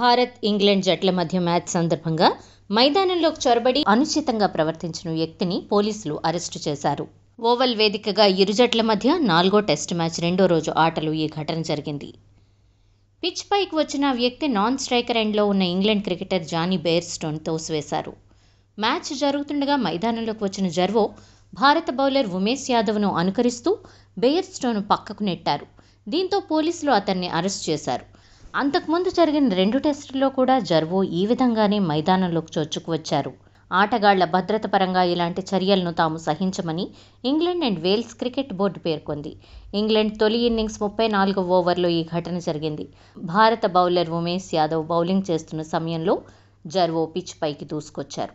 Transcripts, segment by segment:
Bharat England జట్ల మధ్య match సందర్భంగా మైదానంలోకి చొరబడి అనుచితంగా ప్రవర్తించిన వ్యక్తిని పోలీసులు అరెస్టు చేశారు ఓవల్ వేదికగా ఇరు జట్ల మధ్య నాలుగో టెస్ట్ మ్యాచ్ రెండో రోజు ఆటలు ఈ ఘటన జరిగింది పిచ్ పైకి వచ్చిన వ్యక్తి నాన్ స్ట్రైకర్ ఎండ్లో ఉన్న ఇంగ్లాండ్ క్రికెటర్ జానీ స్టోన్ తోసివేశారు మ్యాచ్ జరుగుతుండగా మైదానంలోకి వచ్చిన జర్వో భారత బౌలర్ ఉమేష్ యాదవ్ను అనుకరిస్తూ బేర్స్టోన్ పక్కకు నెట్టారు దీంతో పోలీసులు అతన్ని అరెస్ట్ చేశారు అంతకుముందు జరిగిన రెండు టెస్టుల్లో కూడా జర్వో ఈ విధంగానే మైదానంలోకి చొచ్చుకు వచ్చారు ఆటగాళ్ల భద్రత పరంగా ఇలాంటి చర్యలను తాము సహించమని England and Wales cricket board పేర్కొంది ఇంగ్లాండ్ తొలి ఇన్నింగ్స్ ముప్పై నాలుగు ఓవర్లో ఈ ఘటన జరిగింది భారత బౌలర్ ఉమేష్ యాదవ్ బౌలింగ్ చేస్తున్న సమయంలో జర్వో పిచ్ పైకి దూసుకొచ్చారు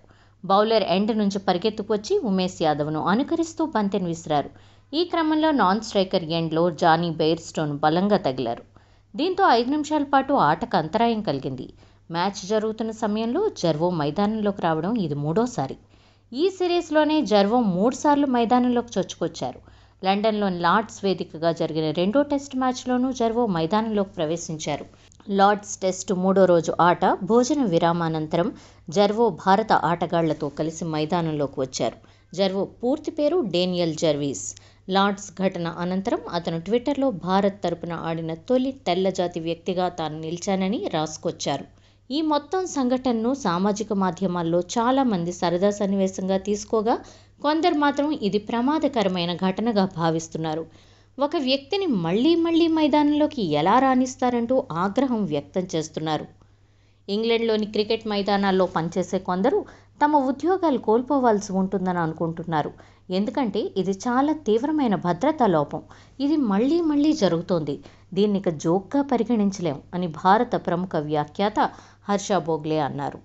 బౌలర్ ఎండ్ నుంచి పరిగెత్తుకొచ్చి ఉమేష్ యాదవ్ను అనుకరిస్తూ బంతిని విసిరారు ఈ క్రమంలో నాన్ స్ట్రైకర్ ఎండ్లో జానీ బెయిర్స్టోన్ బలంగా తగిలారు దీంతో ఐదు నిమిషాల పాటు ఆటకు అంతరాయం కలిగింది మ్యాచ్ జరుగుతున్న సమయంలో జర్వో మైదానంలోకి రావడం ఇది మూడోసారి ఈ సిరీస్లోనే జర్వో మూడుసార్లు మైదానంలోకి చొచ్చుకొచ్చారు లండన్లోని లార్డ్స్ వేదికగా జరిగిన రెండో టెస్ట్ మ్యాచ్లోనూ జర్వో మైదానంలోకి ప్రవేశించారు లార్డ్స్ టెస్ట్ మూడో రోజు ఆట భోజన విరామానంతరం జర్వో భారత ఆటగాళ్లతో కలిసి మైదానంలోకి వచ్చారు జర్వో పూర్తి పేరు డేనియల్ జర్వీస్ లార్డ్స్ ఘటన అనంతరం అతను ట్విట్టర్లో భారత్ తరపున ఆడిన తొలి తెల్లజాతి వ్యక్తిగా తాను నిలిచానని రాసుకొచ్చారు ఈ మొత్తం సంఘటనను సామాజిక మాధ్యమాల్లో చాలామంది సరదా సన్నివేశంగా తీసుకోగా కొందరు మాత్రం ఇది ప్రమాదకరమైన ఘటనగా భావిస్తున్నారు ఒక వ్యక్తిని మళ్ళీ మళ్ళీ మైదానంలోకి ఎలా రాణిస్తారంటూ ఆగ్రహం వ్యక్తం చేస్తున్నారు ఇంగ్లండ్లోని క్రికెట్ మైదానాల్లో పనిచేసే కొందరు తమ ఉద్యోగాలు కోల్పోవాల్సి ఉంటుందని అనుకుంటున్నారు ఎందుకంటే ఇది చాలా తీవ్రమైన భద్రతా లోపం ఇది మళ్ళీ మళ్ళీ జరుగుతోంది దీన్ని ఇక జోక్గా పరిగణించలేం అని భారత ప్రముఖ వ్యాఖ్యాత హర్ష బోగ్లే అన్నారు